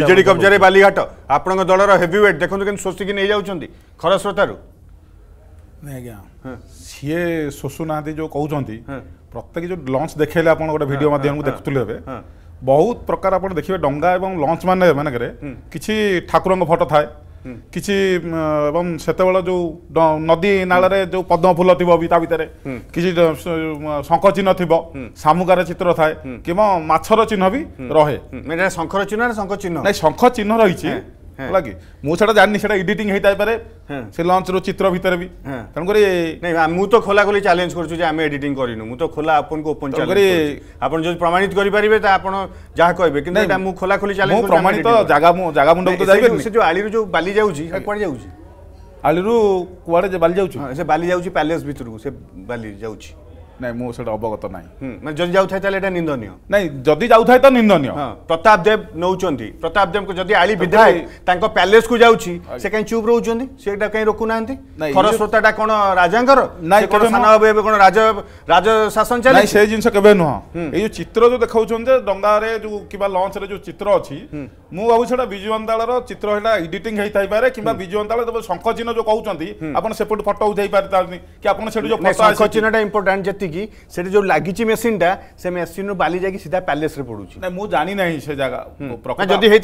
BJD কব্জারে Balighat আপনার দলর heavyweight দেখুন কিন্তু শোষিকি নিয়ে যাচ্ছেন খরস্রোতারু আজ্ঞা সি শোষু না যে কৌন প্রত্যেক যে লঞ্চ দেখাইলে আপনার গোটে ভিডিও মাধ্যমে দেখুলে হবে বহুত প্রকার আপনার দেখবে ডঙ্গা এবং লঞ্চ মানে মানকরে কিছু ঠাকুর ফটো থাকে କିଛି ଏବଂ ସେତେବେଳେ ଯେଉଁ ନଦୀ ନାଳରେ ଯେଉଁ ପଦ୍ମ ଫୁଲ ଥିବ ବି ତା ଭିତରେ କିଛି ଶଙ୍ଖ ଚିହ୍ନ ଥିବ ଶାମୁକାର ଚିତ୍ର ଥାଏ କିମ୍ବା ମାଛର ଚିହ୍ନ ବି ରହେ ଶଙ୍ଖର ଚିହ୍ନ ନା ଶଙ୍ଖ ଚିହ୍ନ ନାଇଁ ଶଙ୍ଖ ଚିହ୍ନ ରହିଛି ହେଲା କି ମୁଁ ସେଟା ଜାଣିନି ସେଟା ଏଡିଟିଂ ହେଇଥାଇପାରେ ସେ ଲଞ୍ଚର ଚିତ୍ର ଭିତରେ ବି ତେଣୁକରି ନାଇଁ ମୁଁ ତ ଖୋଲା ଖୋଲି ଚ୍ୟାଲେଞ୍ଜ କରୁଛୁ ଯେ ଆମେ ଏଡିଟିଂ କରିନୁ ମୁଁ ତ ଖୋଲା ଆପଣଙ୍କୁ ଓପନ୍ କରି ଆପଣ ଯଦି ପ୍ରମାଣିତ କରିପାରିବେ ତା ଆପଣ ଯାହା କହିବେ କିନ୍ତୁ ଏଟା ମୁଁ ଖୋଲା ଖୋଲି ଚ୍ୟାଲେଞ୍ଜ ପ୍ରମାଣିତ ଜାଗା ମୁଁ ଜାଗା ମୁଣ୍ଡକୁ ତ ଯାଇପାରିବି ସେ ଯୋଉ ଆଳିରୁ ଯୋଉ ବାଲି ଯାଉଛି କୁଆଡ଼େ ଯାଉଛି ଆଳିରୁ କୁଆଡ଼େ ବାଲି ଯାଉଛି ସେ ବାଲି ଯାଉଛି ପ୍ୟାଲେସ୍ ଭିତରକୁ ସେ ବାଲି ଯାଉଛି ନାଇଁ ମୁଁ ସେଟା ଅବଗତ ନାହିଁ ମାନେ ଯଦି ଯାଉଥାଏ ତାହେଲେ ଏଇଟା ନିନ୍ଦନୀୟ ନାଇଁ ଯଦି ଯାଉଥାଏ ତ ନିନ୍ଦନୀୟ ପ୍ରତାପ ଦେବ ନେଉଛନ୍ତି ପ୍ରତାପ ଦେବଙ୍କୁ ଯଦି ଆଳି ବିଧାୟକ ତାଙ୍କ ପ୍ୟାଲେସକୁ ଯାଉଛି ସେ କାହିଁ ଚୁପ୍ ରହୁଛନ୍ତି ସେଟା କାହିଁ ରୋକୁନାହାନ୍ତି ଖରସ୍ରୋତାଟା କ'ଣ ରାଜାଙ୍କର ନାଇଁ କ'ଣ ସାନ ବାବୁ ଏବେ କ'ଣ ରାଜ ରାଜ ଶାସନ ଚାଲେ ସେ ଜିନିଷ କେବେ ନୁହଁ ଏଇ ଯୋଉ ଚିତ୍ର ଯୋଉ ଦେଖାଉଛନ୍ତି ଯେ ଡଙ୍ଗାରେ ଯୋଉ କିମ୍ବା ଲଞ୍ଚରେ ଯୋଉ ଚିତ୍ର ଅଛି ମୁଁ ଭାବୁଛି ସେଟା ବିଜୁ ଜନତାଳର ଚିତ୍ର ସେଟା ଏଡିଟିଂ ହେଇଥାଇପାରେ କିମ୍ବା ବିଜୁ ଜନତାଳ ଶଙ୍ଖ ଚିହ୍ନ ଯୋଉ କହୁଛନ୍ତି ଆପଣ ସେପଟୁ ଫଟୋ ଉଠାଇ ପାରିଥାନ୍ତି କି ଆପଣ ସେଠୁ ଯୋଉ ଫଟୋ ଚିହ୍ନଟା ଇମ୍ପୋର୍ଟାଣ୍ଟ ଯେତିକି से जो लगी मेसीन टा से मेसीन रू बाली सीधा प्यालेस पड़ू ना मुझे जानी ना से जगह जो है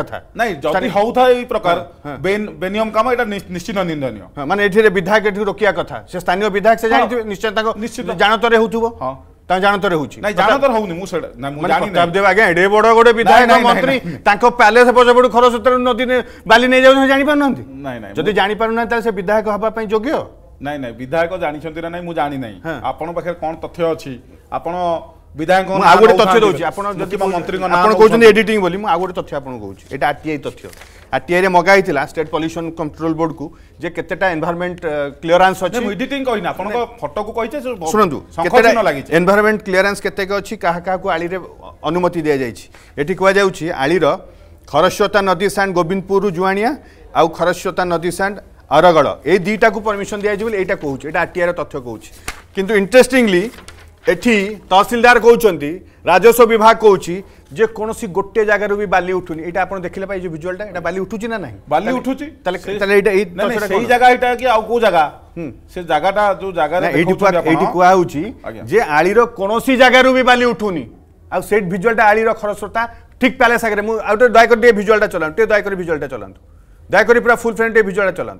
कथा प्रकार बेनियम कम निश्चित निंदन मान विधायक रोकया कथ स्थानीय विधायक से जानते निश्चित खरसूत्र नदी बाली नहीं जा जानपार ना विधायक हाँ योग्य ନାଇଁ ନାଇଁ ବିଧାୟକ ଜାଣିଛନ୍ତି ନା ନାଇଁ ମୁଁ ଜାଣିନାହିଁ ଆପଣଙ୍କ ପାଖରେ କ'ଣ ତଥ୍ୟ ଅଛି ଆପଣ ବିଧାୟକ ଆଉ ଗୋଟେ ତଥ୍ୟ ଦେଉଛି ଆପଣ ଯଦି ମନ୍ତ୍ରୀଙ୍କ ନାଁ ଆପଣ କହୁଛନ୍ତି ଏଡିଟିଂ ବୋଲି ମୁଁ ଆଉ ଗୋଟେ ତଥ୍ୟ ଆପଣଙ୍କୁ କହୁଛି ଏଇଟା ଆରଟିଆଇ ତଥ୍ୟ ଆରଟିଆଇରେ ମଗା ହେଇଥିଲା ଷ୍ଟେଟ୍ ପଲ୍ୟୁସନ୍ କଣ୍ଟ୍ରୋଲ ବୋର୍ଡକୁ ଯେ କେତେଟା ଏନଭାରମେଣ୍ଟ କ୍ଲିୟରାନ୍ସ ଅଛି ମୁଁ ଏଡିଟିଂ କହିନି ଆପଣଙ୍କ ଫଟୋକୁ କହିଛେ ଶୁଣନ୍ତୁ କେତେଟା ଲାଗିଛି ଏନଭାରମେଣ୍ଟ କ୍ଲିୟରାନ୍ସ କେତେକ ଅଛି କାହା କାହାକୁ ଆଳିରେ ଅନୁମତି ଦିଆଯାଇଛି ଏଠି କୁହାଯାଉଛି ଆଳିର ଖରସ୍ୱତା ନଦୀ ସାଣ୍ଡ ଗୋବିନ୍ଦପୁରରୁ ଜୁଆଣିଆ ଆଉ ଖରସ୍ୱତା ନଦୀ ସାଣ୍ଡ আরগড় এই দুইটাকে পরমিশন দিয়া যাবে এইটা কৌছে এটা আরটিআর তথ্য কৌছে কিন্তু ইন্টারেস্টিংলি এটি তহসিলদার কৌঁচি রাজস্ব বিভাগ কৌছি যে কোণী গোটে জায়গার বি বালি উঠুনি এটা আপনার দেখলে পাই যে ভিজুয়ালটা এটা বালি উঠুছি না নাই বালি উঠুছি তাহলে তাহলে এটা এই সেই জায়গা এটা কি আর কোন জায়গা সে জায়গাটা যে জায়গা এইটি এইটি কুয়া হচ্ছে যে আলির কোণী জায়গার বি বালি উঠুনি আর সেই ভিজুয়ালটা আলির খরস্রোতা ঠিক প্যালেস আগে মু আউটে দয়া করে ভিজুয়ালটা চলান টিকে দয়া করে ভিজুয়ালটা চলান দয়া করে পুরা ফুল ফ্রেন্ড ভিজুয়ালটা চলান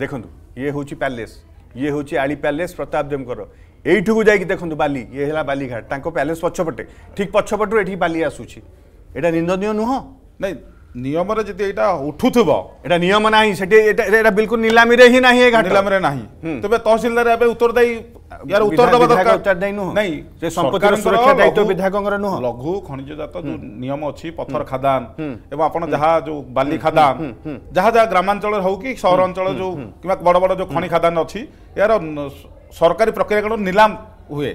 देखु ये हूँ प्यालेस ये हूँ आली प्यालेस प्रतापदेवकर यही को जाकि देखो बाली ये है बालीघाट प्यालेस पक्षपटे ठीक पक्षपट ये बाली आसूसी यहाँ नुह ना नियम जी यहाँ उठू थोड़ा निम ना बिल्कुल नीलामी ही ना घाट नीलामी ना हम्म। तेज तहसिलदार उत्तरदायी ইয়ার উত্তর দেওয়া দরকার উত্তর দেইনু নাই যে সম্পত্তির সুরক্ষা দায়িত্ব বিধায়কঙ্কর নুহ লঘু খনিজজাত যে নিয়ম অছি পথর খাদান এবং আপন যাহা যে বালি খাদান যাহা যাহা গ্রামাঞ্চলের হউ কি শহর অঞ্চল যে কিংবা বড় বড় যে খনি খাদান অছি ইয়ার সরকারি প্রক্রিয়াকরণ নিলাম হুয়ে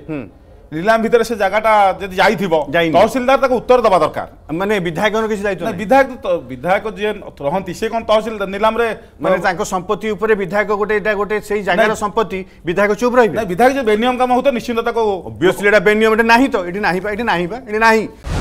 নিলাম ভিতরে সে জায়গাটা যদি যাই তহসিলদার তাকে উত্তর দেওয়া দরকার মানে বিধায়ক কিছু দায়িত্ব না বিধায়ক বিধায়ক যে রহতি সে কোন তহসিলদার নিলামে মানে তাঁর সম্পত্তি উপরে বিধায়ক গোটে এটা গোটে সেই জায়গার সম্পত্তি বিধায়ক চুপ রহবে বিধায়ক যে বেনিয়ম কাম হতো নিশ্চিন্ত তাকে অবভিয়াসলি এটা বেনিয়ম এটা নাহি তো এটি নাহি পা এটি নাহি পা এটি নাহি